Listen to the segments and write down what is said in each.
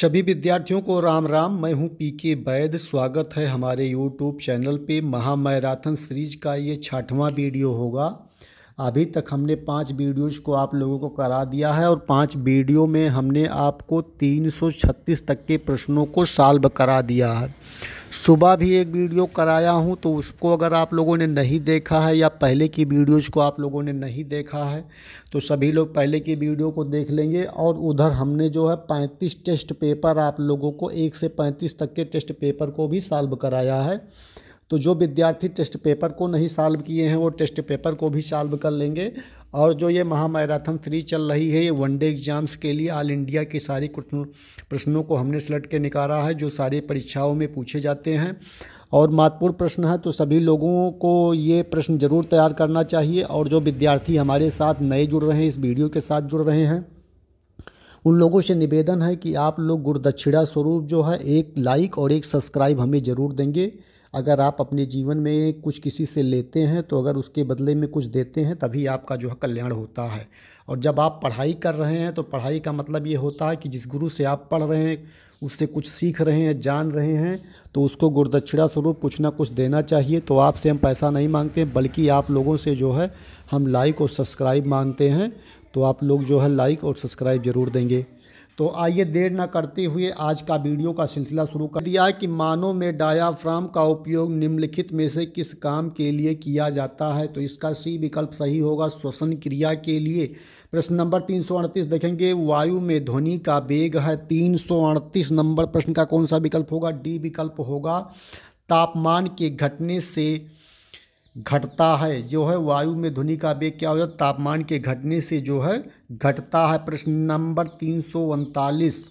सभी विद्यार्थियों को राम राम मैं हूं पी के वैद स्वागत है हमारे यूट्यूब चैनल पे महामैराथन सीरीज का ये छठवां वीडियो होगा अभी तक हमने पांच वीडियोज़ को आप लोगों को करा दिया है और पांच वीडियो में हमने आपको 336 तक के प्रश्नों को सॉल्व करा दिया है सुबह भी एक वीडियो कराया हूं तो उसको अगर आप लोगों ने नहीं देखा है या पहले की वीडियोज़ को आप लोगों ने नहीं देखा है तो सभी लोग पहले की वीडियो को देख लेंगे और उधर हमने जो है 35 टेस्ट पेपर आप लोगों को एक से 35 तक के टेस्ट पेपर को भी सॉल्व कराया है तो जो विद्यार्थी टेस्ट पेपर को नहीं सॉल्व किए हैं वो टेस्ट पेपर को भी सॉल्व कर लेंगे और जो ये महामैराथन फ्री चल रही है ये वनडे एग्ज़ाम्स के लिए ऑल इंडिया की सारी प्रश्नों को हमने सेलेक्ट के निकाला है जो सारी परीक्षाओं में पूछे जाते हैं और महत्वपूर्ण प्रश्न है तो सभी लोगों को ये प्रश्न ज़रूर तैयार करना चाहिए और जो विद्यार्थी हमारे साथ नए जुड़ रहे हैं इस वीडियो के साथ जुड़ रहे हैं उन लोगों से निवेदन है कि आप लोग गुरुदक्षिणा स्वरूप जो है एक लाइक और एक सब्सक्राइब हमें ज़रूर देंगे अगर आप अपने जीवन में कुछ किसी से लेते हैं तो अगर उसके बदले में कुछ देते हैं तभी आपका जो है कल्याण होता है और जब आप पढ़ाई कर रहे हैं तो पढ़ाई का मतलब ये होता है कि जिस गुरु से आप पढ़ रहे हैं उससे कुछ सीख रहे हैं जान रहे हैं तो उसको गुरुदक्षिणा स्वरूप कुछ ना कुछ देना चाहिए तो आपसे हम पैसा नहीं मांगते बल्कि आप लोगों से जो है हम लाइक और सब्सक्राइब मांगते हैं तो आप लोग जो है लाइक और सब्सक्राइब ज़रूर देंगे तो आइए देर न करते हुए आज का वीडियो का सिलसिला शुरू कर दिया है कि मानव में डायाफ्राम का उपयोग निम्नलिखित में से किस काम के लिए किया जाता है तो इसका सी विकल्प सही होगा श्वसन क्रिया के लिए प्रश्न नंबर तीन सौ अड़तीस देखेंगे वायु में ध्वनि का वेग है तीन सौ अड़तीस नंबर प्रश्न का कौन सा विकल्प होगा डी विकल्प होगा तापमान के घटने से घटता है जो है वायु में ध्वनि का वेग क्या हो जाता तापमान के घटने से जो है घटता है प्रश्न नंबर तीन सौ उनतालीस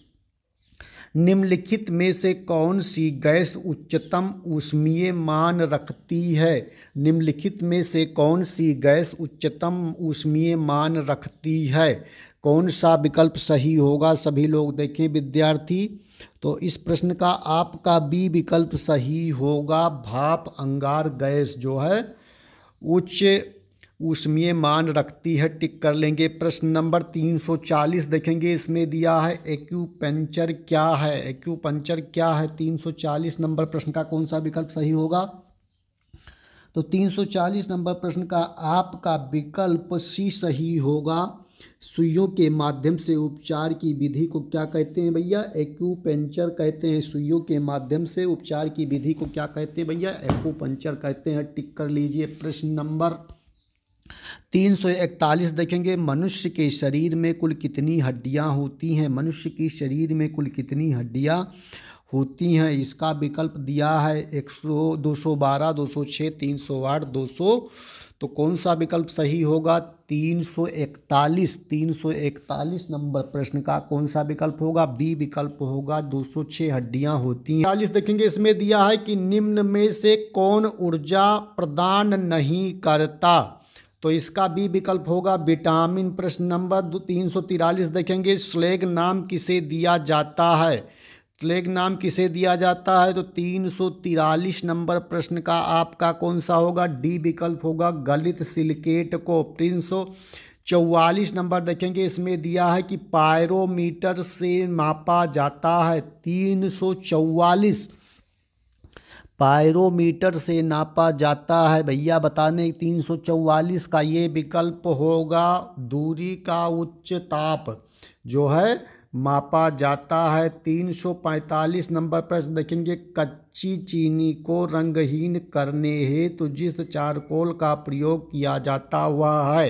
निम्नलिखित में से कौन सी गैस उच्चतम ऊष्मीय मान रखती है निम्नलिखित में से कौन सी गैस उच्चतम ऊष्मीय मान रखती है कौन सा विकल्प सही होगा सभी लोग देखें विद्यार्थी तो इस प्रश्न का आपका बी विकल्प सही होगा भाप अंगार गैस जो है उच्च उष्मीय मान रखती है टिक कर लेंगे प्रश्न नंबर 340 देखेंगे इसमें दिया है एक्यूपेंचर क्या है एक्यूपंचर क्या है 340 नंबर प्रश्न का कौन सा विकल्प सही होगा तो 340 नंबर प्रश्न का आपका विकल्प सी सही होगा सुइयों के माध्यम से उपचार की विधि को क्या कहते हैं भैया एक्यूपंचर कहते हैं सुइयों के माध्यम से उपचार की विधि को क्या कहते हैं भैया एक्यूपंचर कहते हैं टिक कर लीजिए प्रश्न नंबर तीन सौ इकतालीस देखेंगे मनुष्य के शरीर में कुल कितनी हड्डियां होती हैं मनुष्य की शरीर में कुल कितनी हड्डियां होती हैं इसका विकल्प दिया है एक सौ दो सौ बारह दो सौ छः तीन सौ आठ दो सौ तो कौन सा विकल्प सही होगा 341 341 नंबर प्रश्न का कौन सा विकल्प होगा बी विकल्प होगा 206 हड्डियां होती हैं चालीस देखेंगे इसमें दिया है कि निम्न में से कौन ऊर्जा प्रदान नहीं करता तो इसका बी विकल्प होगा विटामिन प्रश्न नंबर तीन सौ तिरालीस देखेंगे स्लेग नाम किसे दिया जाता है श्लेग नाम किसे दिया जाता है तो तीन नंबर प्रश्न का आपका कौन सा होगा डी विकल्प होगा गलित सिलकेट को तीन चौवालीस नंबर देखेंगे इसमें दिया है कि पायरोमीटर से मापा जाता है तीन सौ चौवालीस पायरोमीटर से नापा जाता है भैया बताने तीन सौ चौवालीस का ये विकल्प होगा दूरी का उच्च ताप जो है मापा जाता है 345 नंबर प्रश्न देखेंगे कच्ची चीनी को रंगहीन करने हेतु तो जिस चारकोल का प्रयोग किया जाता हुआ है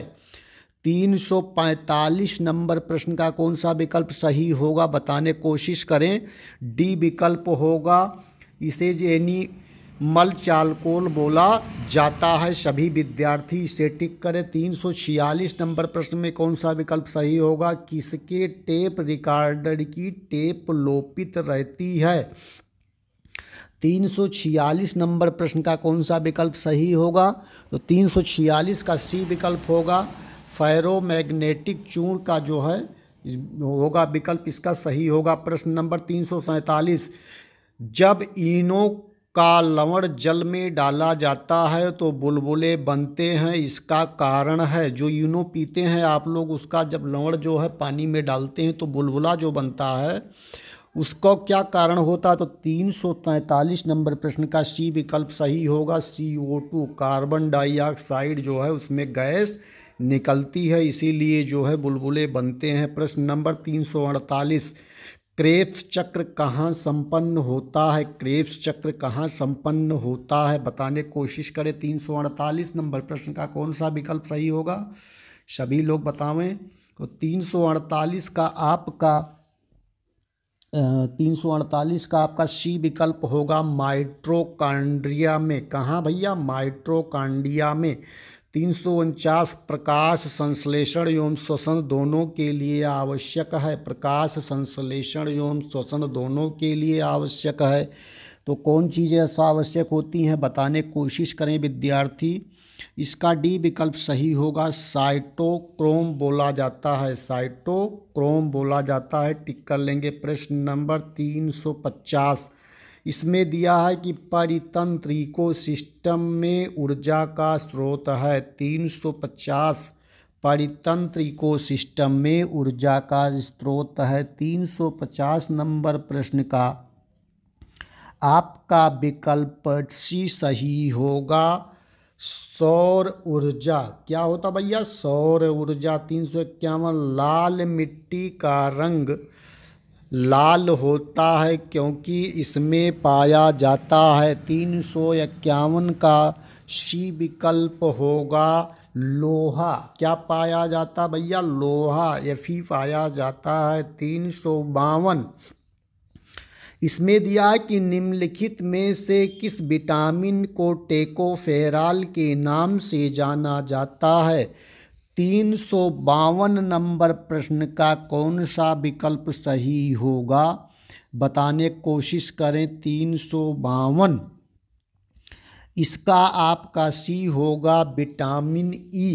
345 नंबर प्रश्न का कौन सा विकल्प सही होगा बताने कोशिश करें डी विकल्प होगा इसे यानी चालकोल बोला जाता है सभी विद्यार्थी इसे टिक करें तीन सौ छियालीस नंबर प्रश्न में कौन सा विकल्प सही होगा किसके टेप रिकॉर्डर की टेप लोपित रहती है तीन सौ छियालीस नंबर प्रश्न का कौन सा विकल्प सही होगा तो तीन सौ छियालीस का सी विकल्प होगा फेरोमैग्नेटिक चूर का जो है होगा विकल्प इसका सही होगा प्रश्न नंबर तीन सौ जब इनो का लवण जल में डाला जाता है तो बुलबुले बनते हैं इसका कारण है जो यूनो पीते हैं आप लोग उसका जब लवण जो है पानी में डालते हैं तो बुलबुला जो बनता है उसका क्या कारण होता है तो तीन सौ तैंतालीस नंबर प्रश्न का सी विकल्प सही होगा C O two carbon dioxide जो है उसमें गैस निकलती है इसीलिए जो है बुलबुले बनते हैं प्रश्न नंबर तीन सौ अड़तालीस क्रेप्स चक्र कहाँ संपन्न होता है क्रेप्स चक्र कहाँ संपन्न होता है बताने कोशिश करें तीन सौ अड़तालीस नंबर प्रश्न का कौन सा विकल्प सही होगा सभी लोग बतावें तो तीन सौ अड़तालीस का आपका तीन सौ अड़तालीस का आपका सी विकल्प होगा माइट्रोकांड्रिया में कहाँ भैया माइट्रोकांड्रिया में तीन प्रकाश संश्लेषण एवं श्वसन दोनों के लिए आवश्यक है प्रकाश संश्लेषण एवं श्वसन दोनों के लिए आवश्यक है तो कौन चीज़ें आवश्यक होती हैं बताने कोशिश करें विद्यार्थी इसका डी विकल्प सही होगा साइटोक्रोम बोला जाता है साइटोक्रोम बोला जाता है टिक कर लेंगे प्रश्न नंबर तीन सौ पचास इसमें दिया है कि परितंत्र इको सिस्टम में ऊर्जा का स्रोत है 350 परितंत्र इको सिस्टम में ऊर्जा का स्रोत है 350 नंबर प्रश्न का आपका विकल्प सी सही होगा सौर ऊर्जा क्या होता भैया सौर ऊर्जा तीन सौ इक्यावन लाल मिट्टी का रंग लाल होता है क्योंकि इसमें पाया जाता है तीन सौ इक्यावन का सी विकल्प होगा लोहा क्या पाया जाता भैया लोहा एफी पाया जाता है तीन सौ बावन इसमें दिया है कि निम्नलिखित में से किस विटामिन को टेकोफेराल के नाम से जाना जाता है तीन सौ बावन नंबर प्रश्न का कौन सा विकल्प सही होगा बताने कोशिश करें तीन सौ बावन इसका आपका सी होगा विटामिन ई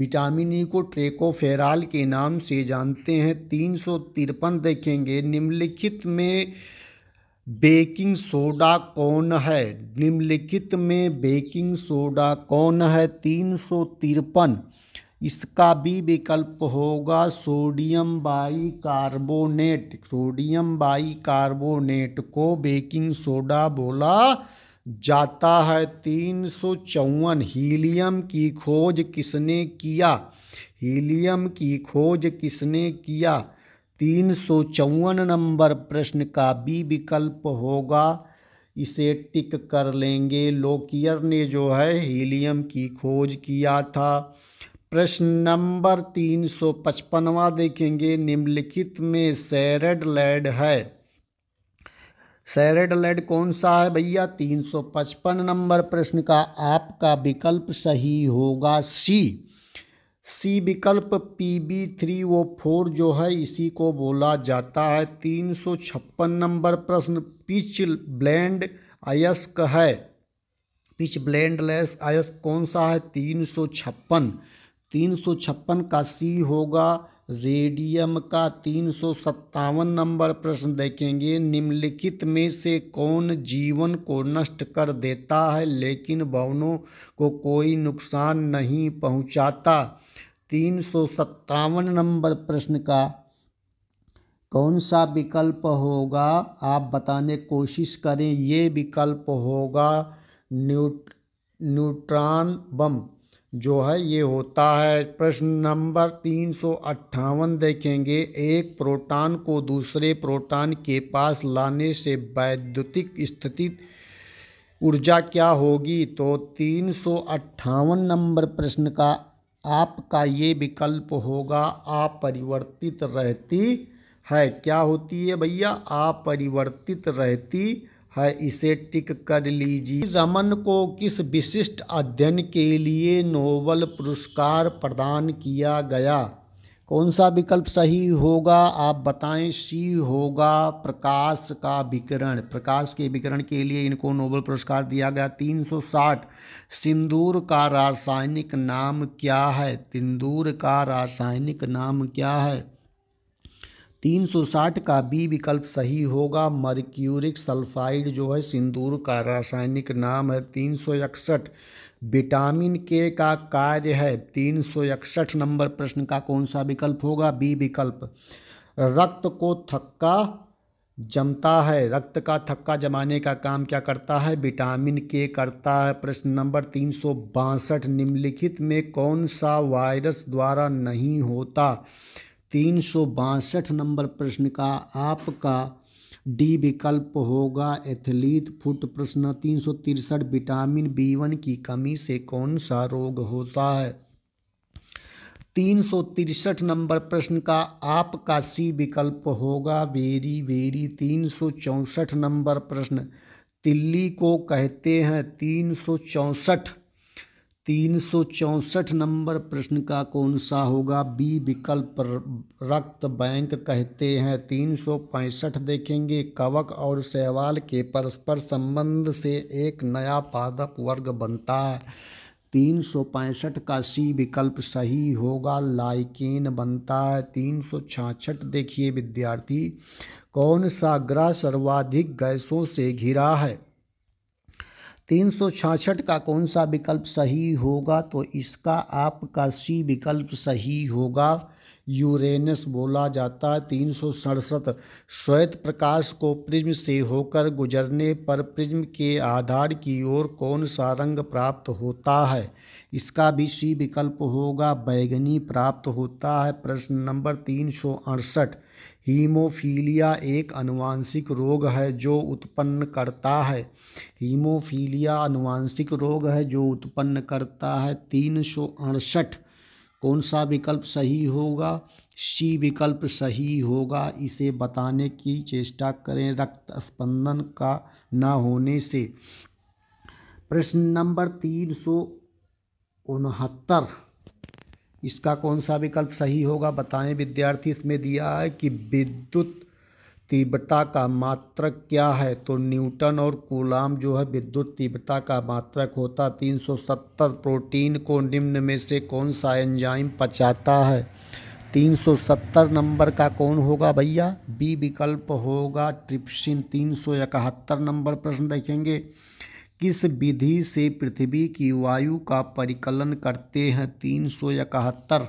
विटामिन ई को ट्रेकोफेराल के नाम से जानते हैं तीन सौ तिरपन देखेंगे निम्नलिखित में बेकिंग सोडा कौन है निम्नलिखित में बेकिंग सोडा कौन है तीन सौ तिरपन इसका भी विकल्प होगा sodium bicarbonate sodium bicarbonate को बेकिंग सोडा बोला जाता है तीन सौ चौवन हीलियम की खोज किसने किया हीलियम की खोज किसने किया तीन सौ चौवन नंबर प्रश्न का भी विकल्प होगा इसे टिक कर लेंगे लोकियर ने जो है हीलियम की खोज किया था प्रश्न नंबर तीन सौ पचपनवा देखेंगे निम्नलिखित में सैरड लैड है सैरड लैड कौन सा है भैया तीन सौ पचपन नंबर प्रश्न का आपका विकल्प सही होगा सी सी विकल्प P B three O four जो है इसी को बोला जाता है तीन सौ छप्पन नंबर प्रश्न पिच ब्लैंड अयस्क है पिच ब्लेंडलेस अयस्क कौन सा है तीन सौ छप्पन तीन सौ छप्पन का सी होगा रेडियम का तीन सौ सत्तावन नंबर प्रश्न देखेंगे निम्नलिखित में से कौन जीवन को नष्ट कर देता है लेकिन भवनों को कोई नुकसान नहीं पहुंचाता तीन सौ सत्तावन नंबर प्रश्न का कौन सा विकल्प होगा आप बताने कोशिश करें ये विकल्प होगा न्यू न्यूट्रॉन बम जो है ये होता है प्रश्न नंबर तीन सौ अट्ठावन देखेंगे एक प्रोटॉन को दूसरे प्रोटॉन के पास लाने से वैद्युतिक स्थिति ऊर्जा क्या होगी तो तीन सौ अट्ठावन नंबर प्रश्न का आपका ये विकल्प होगा अपरिवर्तित रहती है क्या होती है भैया अपरिवर्तित रहती है इसे टिक कर लीजिए रमन को किस विशिष्ट अध्ययन के लिए नोबल पुरस्कार प्रदान किया गया कौन सा विकल्प सही होगा आप बताएं सी होगा प्रकाश का विकरण प्रकाश के विकरण के लिए इनको नोबल पुरस्कार दिया गया 360 सिंदूर का रासायनिक नाम क्या है तिंदूर का रासायनिक नाम क्या है 360 का बी विकल्प सही होगा मर्क्यूरिक सल्फाइड जो है सिंदूर का रासायनिक नाम है तीन विटामिन के का कार्य है तीन नंबर प्रश्न का कौन सा विकल्प होगा बी विकल्प रक्त को थक्का जमता है रक्त का थक्का जमाने का काम क्या करता है विटामिन के करता है प्रश्न नंबर तीन सौ बासठ निम्नलिखित में कौन सा वायरस द्वारा नहीं होता तीन सौ बासठ नंबर प्रश्न का आपका डी विकल्प होगा एथलीट फुट प्रश्न तीन सौ तिरसठ विटामिन बी वन की कमी से कौन सा रोग होता है तीन सौ तिरसठ नंबर प्रश्न का आपका सी विकल्प होगा वेरी वेरी तीन सौ चौंसठ नंबर प्रश्न तिल्ली को कहते हैं तीन सौ चौंसठ तीन सौ चौंसठ नंबर प्रश्न का कौन सा होगा बी विकल्प रक्त बैंक कहते हैं तीन सौ पैंसठ देखेंगे कवक और शैवाल के परस्पर संबंध से एक नया पादप वर्ग बनता है तीन सौ पैंसठ का सी विकल्प सही होगा लाइकेन बनता है तीन सौ छाछठ देखिए विद्यार्थी कौन सा ग्रह सर्वाधिक गैसों से घिरा है तीन सौ का कौन सा विकल्प सही होगा तो इसका आपका सी विकल्प सही होगा यूरेनस बोला जाता है तीन सौ सड़सठ श्वेत प्रकाश को प्रिज्म से होकर गुजरने पर प्रिज्म के आधार की ओर कौन सा रंग प्राप्त होता है इसका भी सी विकल्प होगा बैगनी प्राप्त होता है प्रश्न नंबर तीन सौ अड़सठ हीमोफीलिया एक अनुवांशिक रोग है जो उत्पन्न करता है हीमोफीलिया अनुवांशिक रोग है जो उत्पन्न करता है तीन सौ अड़सठ कौन सा विकल्प सही होगा सी विकल्प सही होगा इसे बताने की चेष्टा करें रक्त स्पंदन का न होने से प्रश्न नंबर तीन सौ उनहत्तर इसका कौन सा विकल्प सही होगा बताएं विद्यार्थी इसमें दिया है कि विद्युत तीव्रता का मात्रक क्या है तो न्यूटन और कूलाम जो है विद्युत तीव्रता का मात्रक होता 370 प्रोटीन को निम्न में से कौन सा एंजाइम पचाता है 370 नंबर का कौन होगा भैया बी विकल्प होगा ट्रिप्सिन इकहत्तर नंबर प्रश्न देखेंगे किस विधि से पृथ्वी की वायु का परिकलन करते हैं तीन सौ इकहत्तर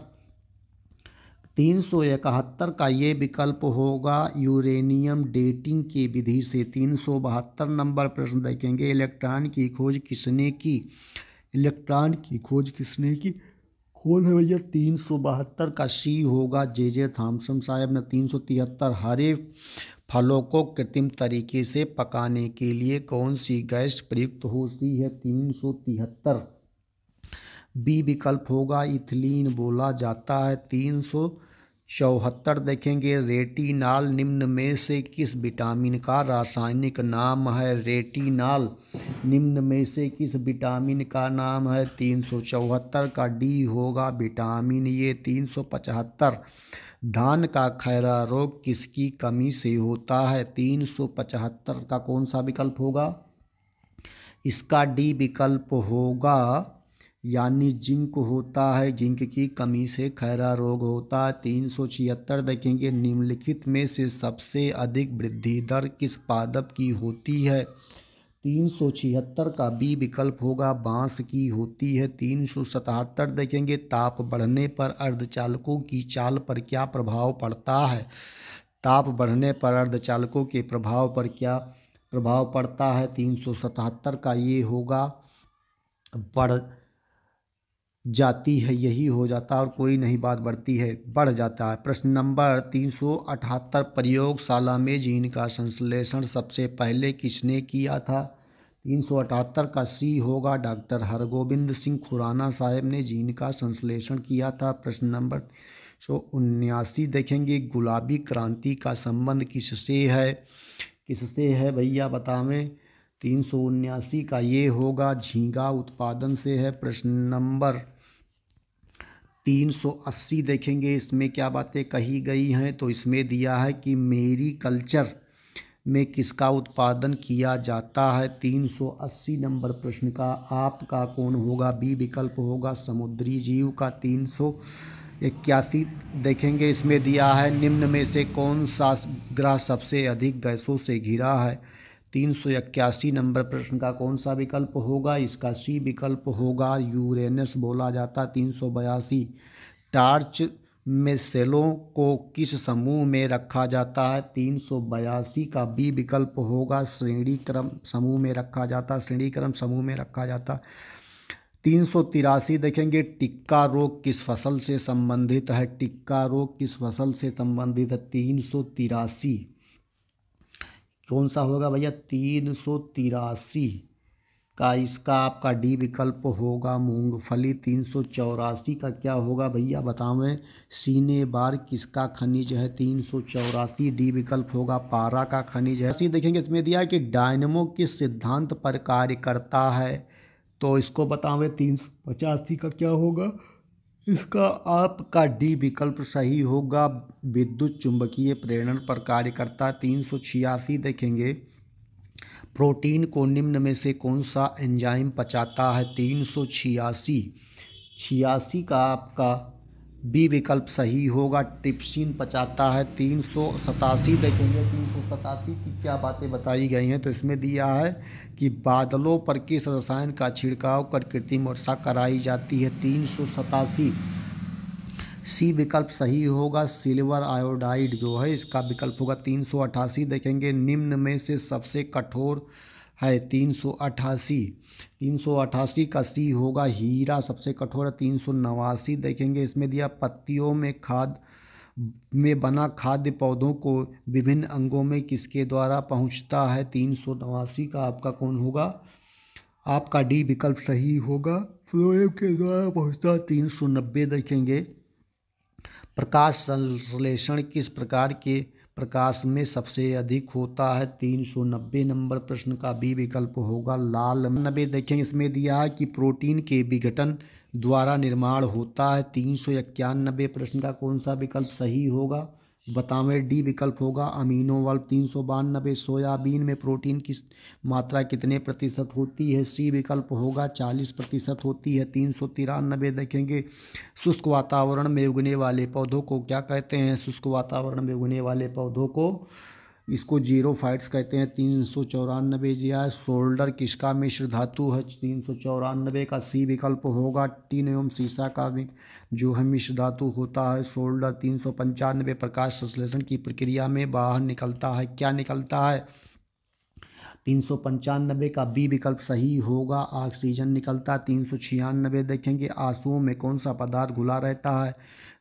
तीन सौ इकहत्तर का ये विकल्प होगा यूरेनियम डेटिंग की विधि से तीन सौ बहत्तर नंबर प्रश्न देखेंगे इलेक्ट्रॉन की खोज किसने की इलेक्ट्रॉन की खोज किसने की खोज है भैया तीन सौ बहत्तर का सी होगा जे जे थॉमसन साहब ने तीन सौ तिहत्तर हरे फलों को कृत्रिम तरीके से पकाने के लिए कौन सी गैस प्रयुक्त होती है तीन सौ तिहत्तर बी विकल्प होगा इथिलीन बोला जाता है तीन सौ चौहत्तर देखेंगे रेटिनॉल निम्न में से किस विटामिन का रासायनिक नाम है रेटिनॉल निम्न में से किस विटामिन का नाम है तीन सौ चौहत्तर का डी होगा विटामिन ये तीन सौ पचहत्तर धान का खैरा रोग किसकी कमी से होता है तीन सौ पचहत्तर का कौन सा विकल्प होगा इसका डी विकल्प होगा यानी जिंक होता है जिंक की कमी से खैरा रोग होता है तीन सौ छिहत्तर देखेंगे निम्नलिखित में से सबसे अधिक वृद्धि दर किस पादप की होती है तीन सौ छिहत्तर का बी विकल्प होगा बांस की होती है तीन सौ सतहत्तर देखेंगे ताप बढ़ने पर अर्धचालकों की चाल पर क्या प्रभाव पड़ता है ताप बढ़ने पर अर्धचालकों के प्रभाव पर क्या प्रभाव पड़ता है तीन सौ सतहत्तर का ये होगा बढ़ जाती है यही हो जाता और कोई नहीं बात बढ़ती है बढ़ जाता है प्रश्न नंबर तीन सौ अठहत्तर प्रयोगशाला में जीन का संश्लेषण सबसे पहले किसने किया था तीन सौ अठहत्तर का सी होगा डॉक्टर हरगोविंद सिंह खुराना साहब ने जीन का संश्लेषण किया था प्रश्न नंबर सौ उन्यासी देखेंगे गुलाबी क्रांति का संबंध किससे है किससे है भैया बतावें तीन सौ उन्यासी का ये होगा झींगा उत्पादन से है प्रश्न नंबर 380 देखेंगे इसमें क्या बातें कही गई हैं तो इसमें दिया है कि मेरी कल्चर में किसका उत्पादन किया जाता है 380 नंबर प्रश्न का आपका कौन होगा बी विकल्प होगा समुद्री जीव का तीन सौ इक्यासी देखेंगे इसमें दिया है निम्न में से कौन सा ग्रह सबसे अधिक गैसों से घिरा है तीन सौ इक्यासी नंबर प्रश्न का कौन सा विकल्प होगा इसका सी विकल्प होगा यूरेनस बोला जाता तीन सौ बयासी टार्च में सेलों को किस समूह में रखा जाता है तीन सौ बयासी का बी विकल्प होगा श्रेणी क्रम समूह में रखा जाता श्रेणी क्रम समूह में रखा जाता तीन सौ तिरासी देखेंगे टिक्का रोग किस फसल से संबंधित है टिक्का रोग किस फसल से संबंधित है तीन सौ तिरासी कौन सा होगा भैया तीन सौ तिरासी का इसका आपका डी विकल्प होगा मूंगफली तीन सौ चौरासी का क्या होगा भैया बतावें सीने बार किसका खनिज है तीन सौ चौरासी डी विकल्प होगा पारा का खनिज है ऐसे देखेंगे इसमें दिया कि डायनमो किस सिद्धांत पर कार्य करता है तो इसको बतावें तीन सौ पचासी का क्या होगा इसका आपका डी विकल्प सही होगा विद्युत चुंबकीय प्रेरण पर कार्यकर्ता तीन सौ छियासी देखेंगे प्रोटीन को निम्न में से कौन सा एंजाइम पचाता है तीन सौ छियासी छियासी का आपका बी विकल्प सही होगा टिप्सिन पचाता है तीन सौ सतासी देखेंगे तीन सौ सतासी की क्या बातें बताई गई हैं तो इसमें दिया है कि बादलों पर किस रसायन का छिड़काव कर कृत्रिम वर्षा कराई जाती है तीन सौ सतासी सी विकल्प सही होगा सिल्वर आयोडाइड जो है इसका विकल्प होगा तीन सौ अट्ठासी देखेंगे निम्न में से सबसे कठोर है तीन सौ अट्ठासी तीन सौ अट्ठासी का सी होगा हीरा सबसे कठोर तीन सौ नवासी देखेंगे इसमें दिया पत्तियों में खाद में बना खाद्य पौधों को विभिन्न अंगों में किसके द्वारा पहुंचता है तीन सौ नवासी का आपका कौन होगा आपका डी विकल्प सही होगा फ्लोएम के द्वारा पहुंचता तीन सौ नब्बे देखेंगे प्रकाश संश्लेषण किस प्रकार के प्रकाश में सबसे अधिक होता है 390 नंबर प्रश्न का भी विकल्प होगा लाल नब्बे देखें इसमें दिया है कि प्रोटीन के विघटन द्वारा निर्माण होता है तीन सौ प्रश्न का कौन सा विकल्प सही होगा बतावें डी विकल्प होगा अमीनो वाल्व तीन सौ बानबे सोयाबीन में प्रोटीन की मात्रा कितने प्रतिशत होती है सी विकल्प होगा चालीस प्रतिशत होती है तीन सौ तिरानबे देखेंगे शुष्क वातावरण में उगने वाले पौधों को क्या कहते हैं शुष्क वातावरण में उगने वाले पौधों को इसको जीरो फाइट्स कहते हैं तीन सौ चौरानबे या शोल्डर किसका मिश्र धातु है तीन सौ चौरानबे का सी विकल्प होगा टीन एवं सीसा का भी जो है मिश्र धातु होता है शोल्डर तीन सौ पंचानबे प्रकाश संश्लेषण की प्रक्रिया में बाहर निकलता है क्या निकलता है तीन सौ पंचानबे का बी विकल्प सही होगा ऑक्सीजन निकलता तीन सौ छियानबे देखेंगे आंसुओं में कौन सा पदार्थ घुला रहता है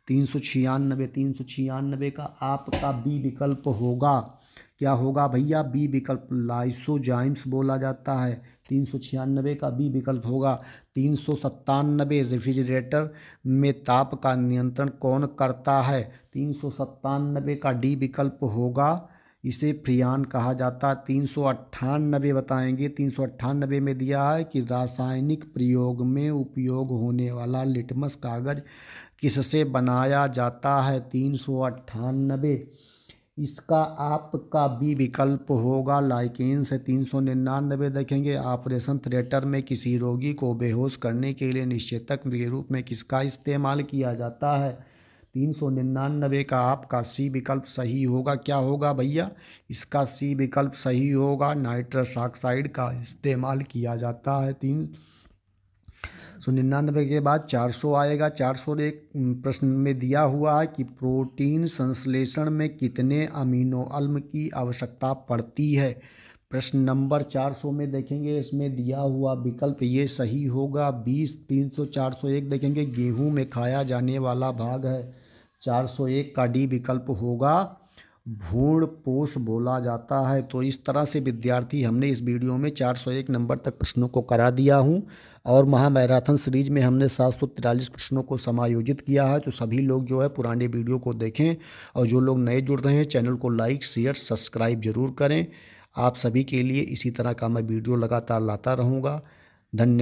तीन सौ छियानबे तीन सौ छियानबे का आपका बी विकल्प होगा क्या होगा भैया बी विकल्प लाइसोजाइम्स बोला जाता है तीन सौ छियानबे का बी विकल्प होगा तीन सौ सत्तानबे रेफ्रिजरेटर में ताप का नियंत्रण कौन करता है तीन सौ सत्तानबे का डी विकल्प होगा इसे फ्रियान कहा जाता तीन सौ अट्ठानबे बताएंगे तीन सौ अट्ठानबे में दिया है कि रासायनिक प्रयोग में उपयोग होने वाला लिटमस कागज़ किससे बनाया जाता है तीन सौ अट्ठानबे इसका आपका भी विकल्प होगा लाइकेन से तीन सौ निन्यानबे देखेंगे ऑपरेशन थिएटर में किसी रोगी को बेहोश करने के लिए निश्चेतक के रूप में किसका इस्तेमाल किया जाता है तीन सौ निन्यानबे का आपका सी विकल्प सही होगा क्या होगा भैया इसका सी विकल्प सही होगा नाइट्रस ऑक्साइड का इस्तेमाल किया जाता है तीन सौ निन्यानबे के बाद चार सौ आएगा चार सौ एक प्रश्न में दिया हुआ है कि प्रोटीन संश्लेषण में कितने अमीनो अम्ल की आवश्यकता पड़ती है प्रश्न नंबर चार सौ में देखेंगे इसमें दिया हुआ विकल्प ये सही होगा बीस तीन सौ चार सौ एक देखेंगे गेहूं में खाया जाने वाला भाग है 401 का डी विकल्प होगा भूण पोष बोला जाता है तो इस तरह से विद्यार्थी हमने इस वीडियो में 401 नंबर तक प्रश्नों को करा दिया हूँ और महामैराथन सीरीज में हमने सात प्रश्नों को समायोजित किया है तो सभी लोग जो है पुराने वीडियो को देखें और जो लोग नए जुड़ रहे हैं चैनल को लाइक शेयर सब्सक्राइब जरूर करें आप सभी के लिए इसी तरह का मैं वीडियो लगातार लाता रहूँगा धन्यवाद